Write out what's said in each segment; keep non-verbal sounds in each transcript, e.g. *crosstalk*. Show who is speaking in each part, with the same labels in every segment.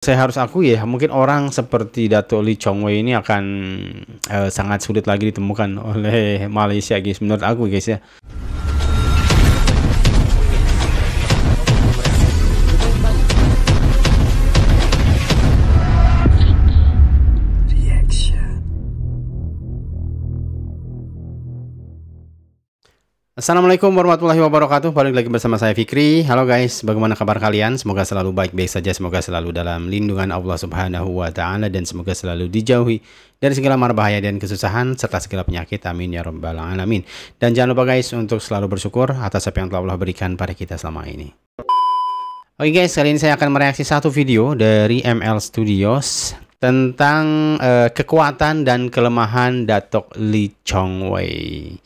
Speaker 1: saya harus akui ya, mungkin orang seperti Dato Lee Chong Wei ini akan uh, sangat sulit lagi ditemukan oleh Malaysia guys, menurut aku guys ya. Assalamualaikum warahmatullahi wabarakatuh Balik lagi bersama saya Fikri Halo guys, bagaimana kabar kalian? Semoga selalu baik-baik saja Semoga selalu dalam lindungan Allah subhanahu wa ta'ala Dan semoga selalu dijauhi dari segala mara bahaya dan kesusahan Serta segala penyakit Amin ya rabbal alamin Dan jangan lupa guys untuk selalu bersyukur Atas apa yang telah Allah berikan pada kita selama ini Oke okay guys, kali ini saya akan mereaksi satu video dari ML Studios tentang uh, kekuatan dan kelemahan Datuk Lee Chong Wei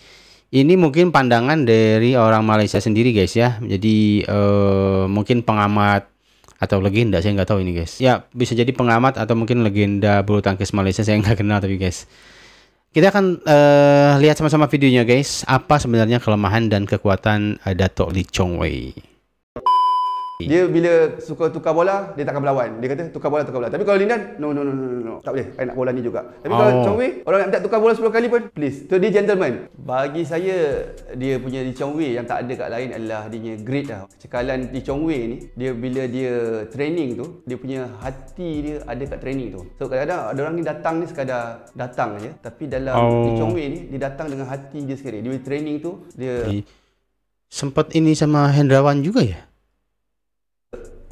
Speaker 1: ini mungkin pandangan dari orang Malaysia sendiri guys ya. Jadi eh, mungkin pengamat atau legenda saya nggak tahu ini guys. Ya bisa jadi pengamat atau mungkin legenda bulu tangkis Malaysia saya nggak kenal tapi guys. Kita akan eh, lihat sama-sama videonya guys. Apa sebenarnya kelemahan dan kekuatan eh, Dato' Lee Chong Wei. Dia
Speaker 2: bila suka tukar bola, dia takkan berlawan. Dia kata tukar bola tukar bola. Tapi kalau Lindan, no no no no no. Tak boleh. Saya nak bola ni juga. Tapi oh. kalau Chong Wei, orang nak tukar bola 10 kali pun, please. So dia gentleman. Bagi saya dia punya di Chong Wei yang tak ada kat lain adalah dia punya grit lah. Kecekalan di Chong Wei ni, dia bila dia training tu, dia punya hati dia ada kat training tu. So kadang-kadang ada orang ni datang ni sekadar datang aja, tapi dalam oh. Lee Chong Wei ni dia datang dengan hati dia sekali. Dia training tu dia
Speaker 1: sempat ini sama Hendrawan juga ya?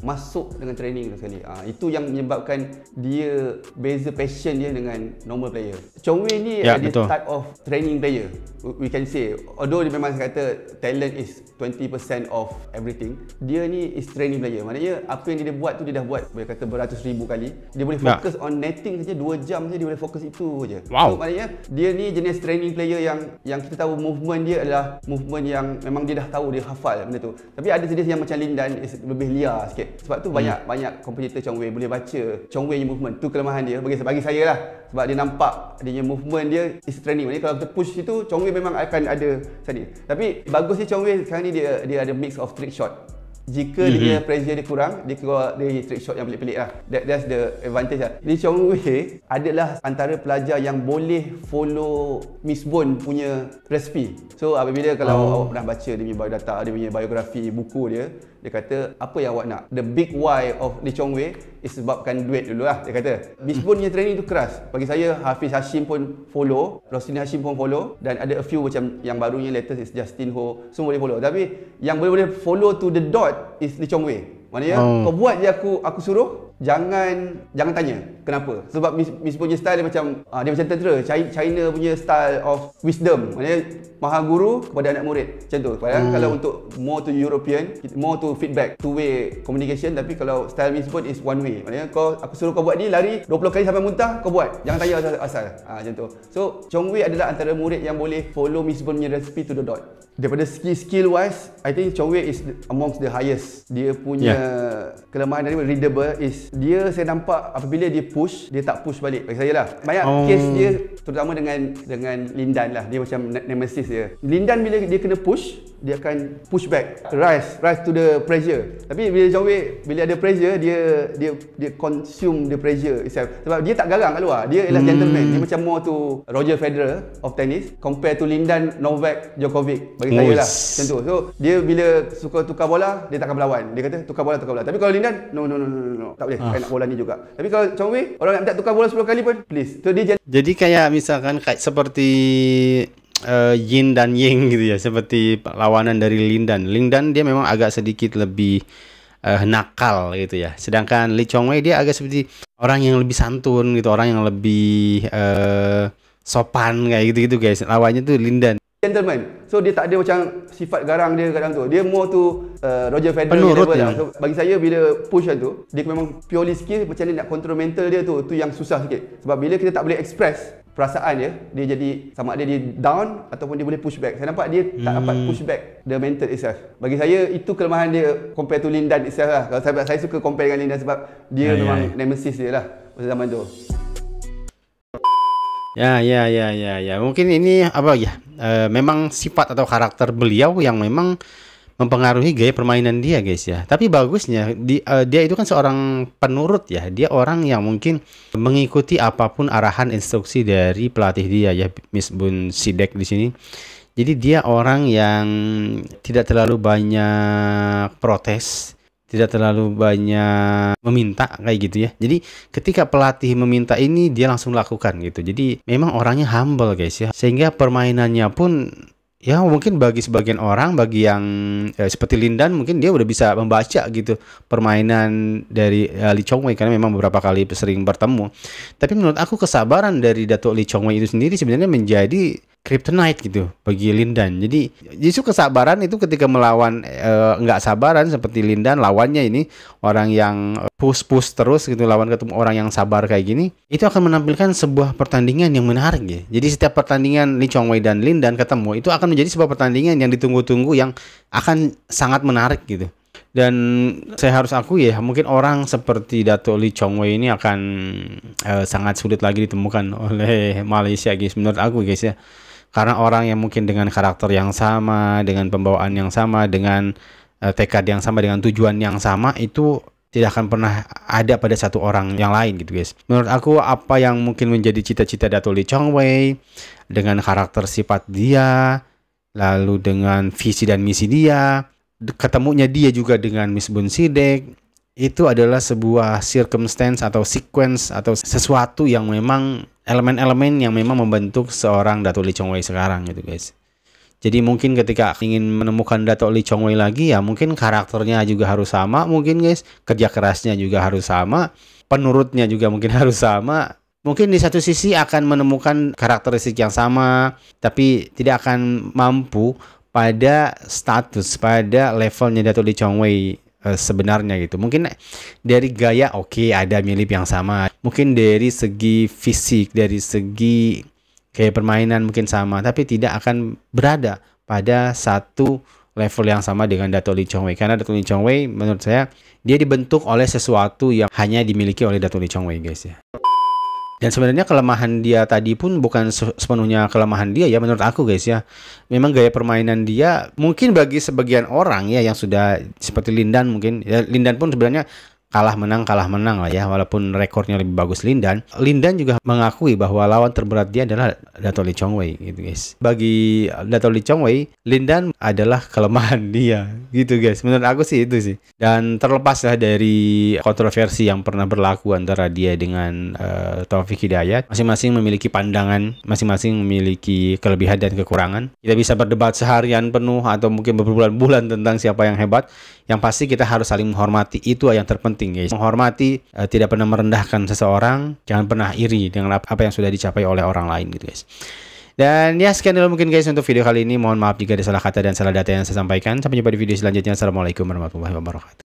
Speaker 2: masuk dengan training tu sekali. Ha, itu yang menyebabkan dia beza passion dia dengan normal player. Chong Wei ni yeah, ada betul. type of training player. We can say although dia memang kata talent is 20% of everything. Dia ni is training player. Maknanya apa yang dia buat tu dia dah buat boleh kata beratus ribu kali. Dia boleh ya. fokus yeah. on netting saja 2 jam saja dia boleh fokus itu saja. Wow. So maknanya dia ni jenis training player yang yang kita tahu movement dia adalah movement yang memang dia dah tahu dia hafal benda tu. Tapi ada jenis yang macam Lindan is lebih liar sikit. Sebab tu hmm. banyak banyak competitor Chong Wei boleh baca Chong Wei movement. Tu kelemahan dia bagi bagi saya lah. Sebab dia nampak dia movement dia is training. Maksudnya kalau kita push situ Chong Wei memang akan ada sana. Tapi bagusnya Chong Wei sekarang ni dia dia ada mix of trick shot jika mm-hmm. dia pressure dia kurang dia keluar dia trick shot yang pelik-pelik lah That, that's the advantage lah Lee Chong Wei adalah antara pelajar yang boleh follow Miss Bone punya recipe so apabila kalau oh. awak pernah baca dia punya biodata dia punya biografi buku dia dia kata apa yang awak nak the big why of Lee Chong Wei is sebabkan duit dulu lah dia kata Miss Bone punya training tu keras bagi saya Hafiz Hashim pun follow Rosina Hashim pun follow dan ada a few macam yang barunya latest is Justin Ho semua boleh follow tapi yang boleh-boleh follow to the dot buat is Lee Chong Wei. Maknanya oh. kau buat je aku aku suruh, jangan jangan tanya kenapa sebab Miss, Miss punya style dia macam uh, dia macam tentera China punya style of wisdom maknanya maha guru kepada anak murid macam tu hmm. kalau untuk more to European more to feedback two way communication tapi kalau style Miss pun is one way maknanya kau, aku suruh kau buat ni lari 20 kali sampai muntah kau buat jangan tanya asal, asal. Uh, macam tu so Chong Wei adalah antara murid yang boleh follow Miss Bun punya recipe to the dot daripada skill skill wise I think Chong Wei is amongst the highest dia punya yeah. kelemahan dari readable is dia saya nampak apabila dia push dia tak push balik bagi saya lah banyak oh. case dia terutama dengan dengan Lindan lah dia macam nemesis dia Lindan bila dia kena push dia akan push back rise rise to the pressure tapi bila John Wick bila ada pressure dia dia dia consume the pressure itself sebab dia tak garang kat luar dia ialah hmm. gentleman dia macam more to Roger Federer of tennis compare to Lindan Novak Djokovic bagi saya lah macam tu so dia bila suka tukar bola dia takkan berlawan dia kata tukar bola tukar bola tapi kalau Lindan no no no no, no, no. tak boleh. ah. nak bola bolanya juga. Tapi kalau Chong Wei, orang nak minta tukar bola 10 kali pun, please. So dia
Speaker 1: Jadi kayak misalkan kayak seperti uh, yin dan yang gitu ya seperti lawanan dari Lin dan Lin dan dia memang agak sedikit lebih uh, nakal gitu ya. Sedangkan Lee Chong Wei dia agak seperti orang yang lebih santun gitu, orang yang lebih uh, sopan kayak gitu-gitu guys. Lawannya tuh dan
Speaker 2: Gentleman, So dia tak ada macam sifat garang dia kadang tu. Dia more tu uh, Roger Federer Penuh level lah. So bagi saya bila push kan tu, dia memang purely skill macam ni nak control mental dia tu, tu yang susah sikit. Sebab bila kita tak boleh express perasaan dia, dia jadi sama ada dia down ataupun dia boleh push back. Saya nampak dia tak hmm. dapat push back the mental itself. Bagi saya itu kelemahan dia compare to Lindan itself lah. Kalau saya, saya suka compare dengan Lindan sebab dia yeah, ya, memang yeah. nemesis dia lah masa zaman tu.
Speaker 1: Ya, ya, ya, ya, ya. Mungkin ini apa ya? E, memang sifat atau karakter beliau yang memang mempengaruhi gaya permainan dia, guys ya. Tapi bagusnya di, e, dia itu kan seorang penurut ya. Dia orang yang mungkin mengikuti apapun arahan instruksi dari pelatih dia ya, Miss Bun Sidek di sini. Jadi dia orang yang tidak terlalu banyak protes tidak terlalu banyak meminta kayak gitu ya. Jadi ketika pelatih meminta ini dia langsung lakukan gitu. Jadi memang orangnya humble guys ya. Sehingga permainannya pun ya mungkin bagi sebagian orang bagi yang eh, seperti Lindan mungkin dia udah bisa membaca gitu permainan dari eh, Lee Chong Wei karena memang beberapa kali sering bertemu tapi menurut aku kesabaran dari Datuk Li Chong Wei itu sendiri sebenarnya menjadi kryptonite gitu bagi Lindan. Jadi justru kesabaran itu ketika melawan eh, nggak e, sabaran seperti Lindan lawannya ini orang yang eh, push-push terus gitu lawan ketemu orang yang sabar kayak gini itu akan menampilkan sebuah pertandingan yang menarik ya. Jadi setiap pertandingan Lee Chong Wei dan Lindan ketemu itu akan menjadi sebuah pertandingan yang ditunggu-tunggu yang akan sangat menarik gitu. Dan saya harus aku ya, mungkin orang seperti Dato Lee Chong Wei ini akan uh, sangat sulit lagi ditemukan oleh Malaysia guys menurut aku guys ya karena orang yang mungkin dengan karakter yang sama, dengan pembawaan yang sama, dengan uh, tekad yang sama, dengan tujuan yang sama itu tidak akan pernah ada pada satu orang yang lain gitu guys. Menurut aku apa yang mungkin menjadi cita-cita Dato Lee Chong Wei dengan karakter sifat dia, lalu dengan visi dan misi dia, ketemunya dia juga dengan Miss Bun Sidek, itu adalah sebuah circumstance atau sequence atau sesuatu yang memang elemen-elemen yang memang membentuk seorang Dato Lee Chong Wei sekarang gitu guys. Jadi mungkin ketika ingin menemukan Dato Lee Chong Wei lagi ya mungkin karakternya juga harus sama mungkin guys, kerja kerasnya juga harus sama, penurutnya juga mungkin *laughs* harus sama. Mungkin di satu sisi akan menemukan karakteristik yang sama, tapi tidak akan mampu pada status, pada levelnya Dato Lee Chong Wei Eh, sebenarnya gitu. Mungkin dari gaya oke okay, ada milip yang sama. Mungkin dari segi fisik, dari segi kayak permainan mungkin sama, tapi tidak akan berada pada satu level yang sama dengan Dato Lee Chong Wei karena Dato Lee Chong Wei menurut saya dia dibentuk oleh sesuatu yang hanya dimiliki oleh Dato Lee Chong Wei guys ya. Dan sebenarnya kelemahan dia tadi pun bukan sepenuhnya kelemahan dia ya menurut aku guys ya. Memang gaya permainan dia mungkin bagi sebagian orang ya yang sudah seperti Lindan mungkin ya, Lindan pun sebenarnya kalah menang kalah menang lah ya walaupun rekornya lebih bagus Lindan Lindan juga mengakui bahwa lawan terberat dia adalah Dato Lee Chong Wei gitu guys bagi Dato Lee Chong Wei Lindan adalah kelemahan *laughs* dia gitu guys menurut aku sih itu sih dan terlepas lah dari kontroversi yang pernah berlaku antara dia dengan uh, Taufik Hidayat masing-masing memiliki pandangan masing-masing memiliki kelebihan dan kekurangan kita bisa berdebat seharian penuh atau mungkin berbulan-bulan tentang siapa yang hebat yang pasti kita harus saling menghormati itu yang terpenting penting guys. Menghormati, uh, tidak pernah merendahkan seseorang, jangan pernah iri dengan apa yang sudah dicapai oleh orang lain gitu guys. Dan ya sekian dulu mungkin guys untuk video kali ini. Mohon maaf jika ada salah kata dan salah data yang saya sampaikan. Sampai jumpa di video selanjutnya. Assalamualaikum warahmatullahi wabarakatuh.